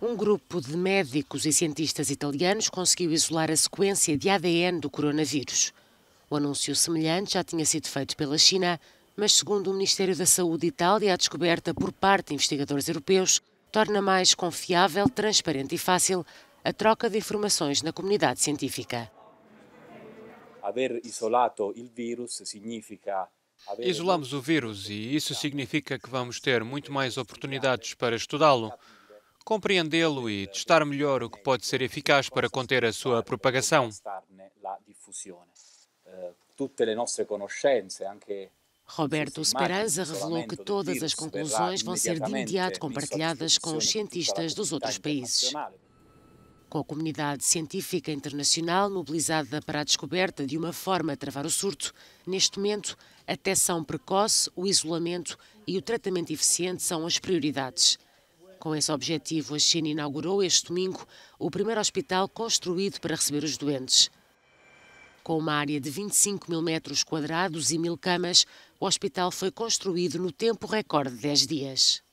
Um grupo de médicos e cientistas italianos conseguiu isolar a sequência de ADN do coronavírus. O anúncio semelhante já tinha sido feito pela China, mas, segundo o Ministério da Saúde Itália, a descoberta por parte de investigadores europeus torna mais confiável, transparente e fácil a troca de informações na comunidade científica. Haver isolado o vírus significa Isolamos o vírus e isso significa que vamos ter muito mais oportunidades para estudá-lo compreendê-lo e testar melhor o que pode ser eficaz para conter a sua propagação. Roberto Speranza revelou que todas as conclusões vão ser de imediato compartilhadas com os cientistas dos outros países. Com a comunidade científica internacional mobilizada para a descoberta de uma forma de travar o surto, neste momento, a detecção precoce, o isolamento e o tratamento eficiente são as prioridades. Com esse objetivo, a China inaugurou este domingo o primeiro hospital construído para receber os doentes. Com uma área de 25 mil metros quadrados e mil camas, o hospital foi construído no tempo recorde de 10 dias.